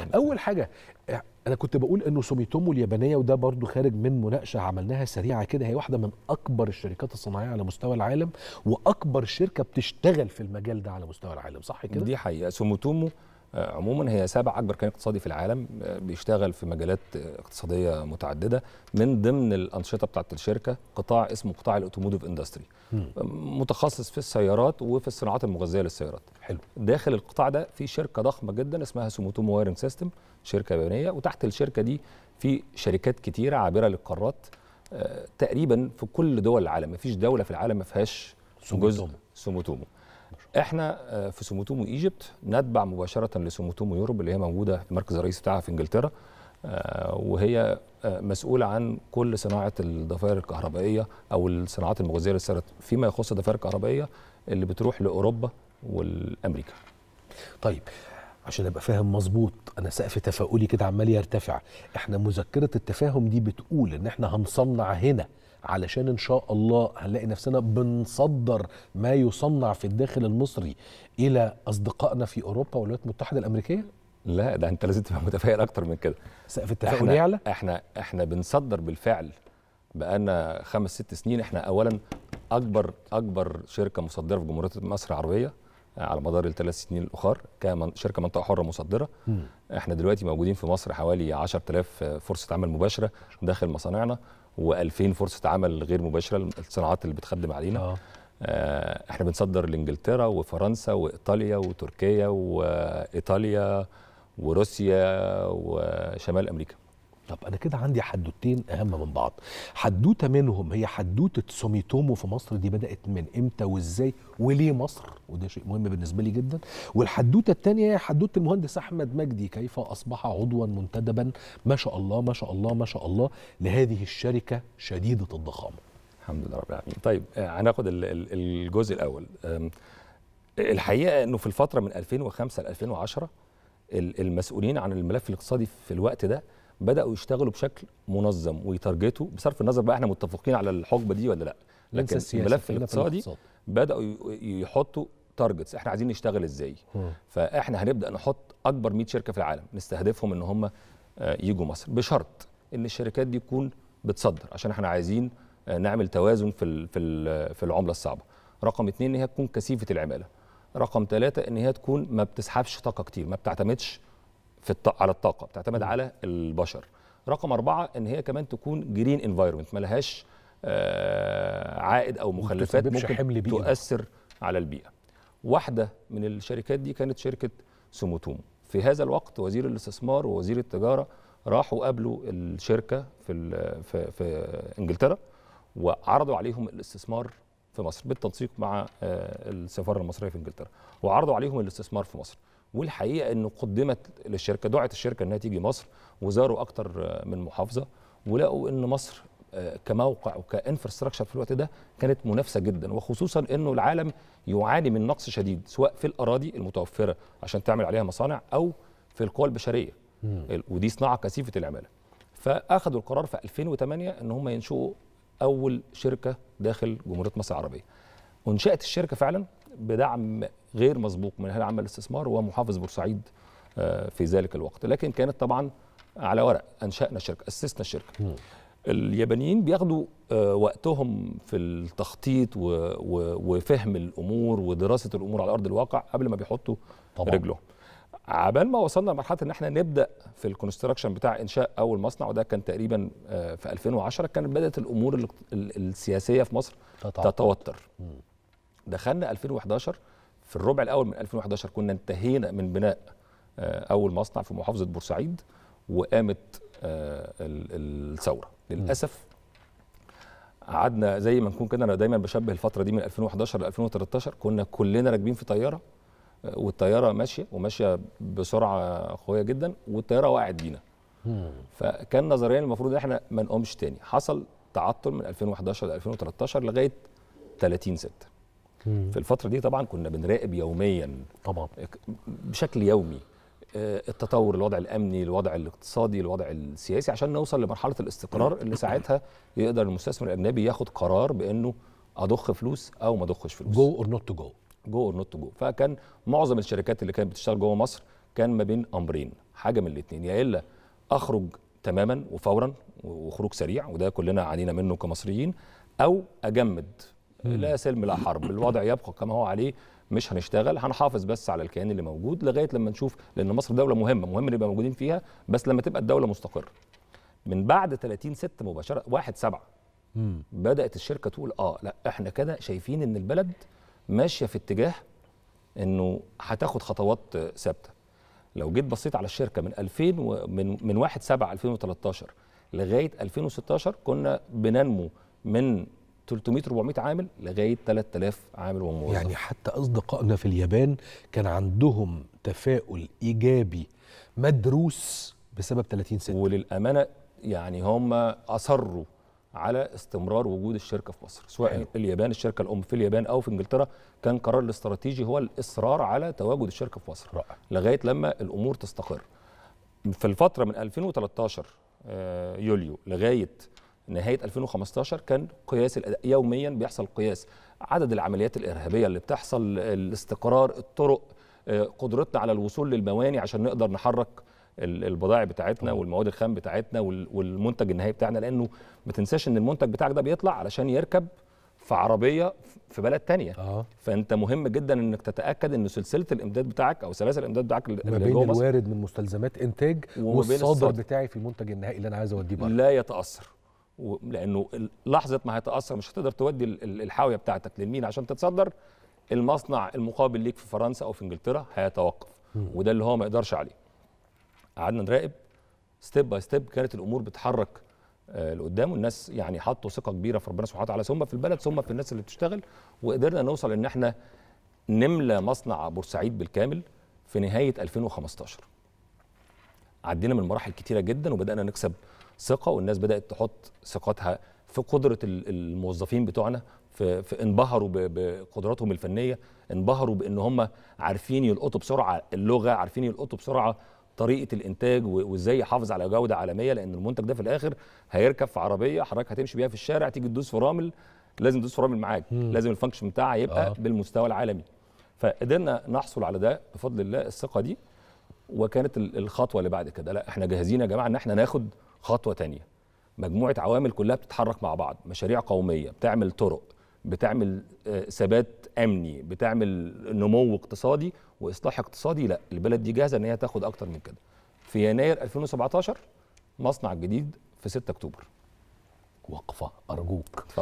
يعني. اول حاجه انا كنت بقول انه سوميتومو اليابانيه وده برضو خارج من مناقشه عملناها سريعه كده هي واحده من اكبر الشركات الصناعيه على مستوى العالم واكبر شركه بتشتغل في المجال ده على مستوى العالم صح كده دي حقيقه سوميتومو آه، عموما هي سابع اكبر كيان اقتصادي في العالم آه، بيشتغل في مجالات اقتصاديه متعدده من ضمن الانشطه بتاعت الشركه قطاع اسمه قطاع الاوتوموتيف اندستري متخصص في السيارات وفي الصناعات المغذيه للسيارات حلو داخل القطاع ده في شركه ضخمه جدا اسمها سوموتومو وايرنج سيستم شركه يابانيه وتحت الشركه دي في شركات كتيره عابره للقارات آه، تقريبا في كل دول العالم مفيش دوله في العالم ما فيهاش جزء سوموتومو الاحمر احنا آه، في سوموتومو ايجيبت نتبع مباشره لسوموتومو يوروب اللي هي موجوده المركز الرئيسي بتاعها في انجلترا آه، وهي آه، مسؤوله عن كل صناعه الضفائر الكهربائيه او الصناعات المغذيه للسرطان فيما يخص الضفائر الكهربائيه اللي بتروح لاوروبا والامريكا طيب عشان ابقى فاهم مظبوط انا سقف تفاؤلي كده عمال يرتفع احنا مذكره التفاهم دي بتقول ان احنا هنصنع هنا علشان ان شاء الله هنلاقي نفسنا بنصدر ما يصنع في الداخل المصري الى اصدقائنا في اوروبا والولايات المتحده الامريكيه؟ لا ده انت لازم تبقى متفائل اكتر من كده سقف التفاؤل يعلى؟ احنا احنا بنصدر بالفعل بقالنا خمس ست سنين احنا اولا اكبر اكبر شركه مصدره في جمهوريه مصر العربيه آه، على مدار الثلاث سنين الاخر كشركه منطقه حره مصدره م. احنا دلوقتي موجودين في مصر حوالي 10000 فرصه عمل مباشره داخل مصانعنا و2000 فرصه عمل غير مباشره الصناعات اللي بتخدم علينا آه. آه احنا بنصدر لانجلترا وفرنسا وايطاليا وتركيا وايطاليا وروسيا وشمال امريكا طب انا كده عندي حدوتين اهم من بعض حدوته منهم هي حدوته سوميتومو في مصر دي بدات من امتى وازاي وليه مصر وده شيء مهم بالنسبه لي جدا والحدوته الثانيه هي حدوته المهندس احمد مجدي كيف اصبح عضوا منتدبا ما شاء الله ما شاء الله ما شاء الله لهذه الشركه شديده الضخامه الحمد لله رب العالمين طيب هناخد آه، الجزء الاول الحقيقه انه في الفتره من 2005 ل 2010 المسؤولين عن الملف الاقتصادي في الوقت ده بداوا يشتغلوا بشكل منظم ويتارجتوا بصرف النظر بقى احنا متفقين على الحقبه دي ولا لا لكن الملف الاقتصادي بداوا يحطوا تارجتس احنا عايزين نشتغل ازاي م. فاحنا هنبدا نحط اكبر 100 شركه في العالم نستهدفهم ان هم آه، يجوا مصر بشرط ان الشركات دي تكون بتصدر عشان احنا عايزين آه، نعمل توازن في في في العمله الصعبه رقم اثنين ان هي تكون كثيفه العماله رقم ثلاثة ان هي تكون ما بتسحبش طاقه كتير ما بتعتمدش في الط... على الطاقه بتعتمد على البشر رقم أربعة إن هي كمان تكون جرين انفايرمنت ما لهاش عائد أو مخلفات ممكن حمل بيئة. تؤثر على البيئة واحدة من الشركات دي كانت شركة سوموتوم في هذا الوقت وزير الاستثمار ووزير التجارة راحوا قابلوا الشركة في, في, في إنجلترا وعرضوا عليهم الاستثمار في مصر بالتنسيق مع آه، السفارة المصرية في إنجلترا وعرضوا عليهم الاستثمار في مصر والحقيقه انه قدمت للشركه دعت الشركه انها تيجي مصر وزاروا اكتر من محافظه ولقوا ان مصر آه، كموقع وكانفراستراكشر في الوقت ده كانت منافسه جدا وخصوصا انه العالم يعاني من نقص شديد سواء في الاراضي المتوفره عشان تعمل عليها مصانع او في القوى البشريه ودي صناعه كثيفه العماله فاخذوا القرار في 2008 ان هم ينشئوا اول شركه داخل جمهوريه مصر العربيه انشات الشركه فعلا بدعم غير مسبوق من الهيئه العامه للاستثمار ومحافظ بورسعيد آه، في ذلك الوقت لكن كانت طبعا على ورق انشانا الشركه اسسنا الشركه اليابانيين بياخدوا آه، وقتهم في التخطيط وفهم الامور ودراسه الامور على ارض الواقع قبل ما بيحطوا طبعا. رجلهم عبال ما وصلنا لمرحله ان احنا نبدا في الكونستراكشن بتاع انشاء اول مصنع وده كان تقريبا آه، في 2010 كانت بدات الامور السياسيه في مصر تتوتر دخلنا 2011 في الربع الاول من 2011 كنا انتهينا من بناء آه، اول مصنع في محافظه بورسعيد وقامت آه، الثوره للاسف قعدنا زي ما نكون كده انا دايما بشبه الفتره دي من 2011 ل 2013 كنا كلنا راكبين في طياره آه، والطياره ماشيه وماشيه بسرعه قويه جدا والطياره وقعت بينا فكان نظريا المفروض ان احنا ما نقومش تاني حصل تعطل من 2011 ل 2013 لغايه 30 6 في الفتره دي طبعا كنا بنراقب يوميا طبعا بشكل يومي آه، التطور الوضع الامني الوضع الاقتصادي الوضع السياسي عشان نوصل لمرحله الاستقرار اللي ساعتها يقدر المستثمر الاجنبي ياخد قرار بانه اضخ فلوس او ما اضخش فلوس جو اور نوت تو جو جو اور نوت تو جو فكان معظم الشركات اللي كانت بتشتغل جوه مصر كان ما بين امرين حاجه من الاثنين يا الا اخرج تماما وفورا وخروج سريع وده كلنا عانينا منه كمصريين او اجمد لا سلم لا حرب الوضع يبقى كما هو عليه مش هنشتغل هنحافظ بس على الكيان اللي موجود لغايه لما نشوف لان مصر دوله مهمه مهم نبقى موجودين فيها بس لما تبقى الدوله مستقره من بعد 30 6 مباشره 1 7 بدات الشركه تقول اه لا احنا كده شايفين ان البلد ماشيه في اتجاه انه هتاخد خطوات ثابته لو جيت بصيت على الشركه من 2000 ومن من 1 7 2013 لغايه 2016 كنا بننمو من 300 400 عامل لغايه 3000 عامل وموظف يعني حتى اصدقائنا في اليابان كان عندهم تفاؤل ايجابي مدروس بسبب 30 سنه وللامانه يعني هم اصروا على استمرار وجود الشركه في مصر سواء حلو. اليابان الشركه الام في اليابان او في انجلترا كان قرار الاستراتيجي هو الاصرار على تواجد الشركه في مصر رائع. لغايه لما الامور تستقر في الفتره من 2013 آه، يوليو لغايه نهايه 2015 كان قياس الأداء يوميا بيحصل قياس عدد العمليات الارهابيه اللي بتحصل الاستقرار الطرق آه، قدرتنا على الوصول للمواني عشان نقدر نحرك البضائع بتاعتنا والمواد الخام بتاعتنا والمنتج النهائي بتاعنا لانه ما تنساش ان المنتج بتاعك ده بيطلع علشان يركب في عربيه في بلد تانية آه. فانت مهم جدا انك تتاكد ان سلسله الامداد بتاعك او سلاسل الامداد بتاعك ما بين الوارد من مستلزمات انتاج والصادر بتاعي في المنتج النهائي اللي انا عايز اوديه بره لا يتاثر لانه لحظه ما هيتاثر مش هتقدر تودي الحاويه بتاعتك للمين عشان تتصدر المصنع المقابل ليك في فرنسا او في انجلترا هيتوقف وده اللي هو ما يقدرش عليه قعدنا نراقب ستيب باي ستيب كانت الامور بتحرك آه، لقدام والناس يعني حطوا ثقه كبيره في ربنا سبحانه وتعالى ثم في البلد ثم في الناس اللي بتشتغل وقدرنا نوصل ان احنا نملى مصنع بورسعيد بالكامل في نهايه 2015 عدينا من مراحل كتيره جدا وبدانا نكسب ثقه والناس بدات تحط ثقتها في قدره الموظفين بتوعنا في, في انبهروا بقدراتهم الفنيه انبهروا بان هم عارفين يلقطوا بسرعه اللغه عارفين يلقطوا بسرعه طريقه الانتاج وازاي يحافظ على جوده عالميه لان المنتج ده في الاخر هيركب في عربيه حضرتك هتمشي بيها في الشارع تيجي تدوس في رامل لازم تدوس في رامل معاك مم. لازم الفانكشن بتاعها يبقى آه. بالمستوى العالمي فقدرنا نحصل على ده بفضل الله الثقه دي وكانت الخطوه اللي بعد كده لا احنا جاهزين يا جماعه ان احنا ناخد خطوه تانية مجموعه عوامل كلها بتتحرك مع بعض مشاريع قوميه بتعمل طرق بتعمل آه، ثبات امني بتعمل نمو اقتصادي واصلاح اقتصادي لا البلد دي جاهزه ان هي تاخد اكتر من كده في يناير 2017 مصنع جديد في 6 اكتوبر وقفه ارجوك اتفضل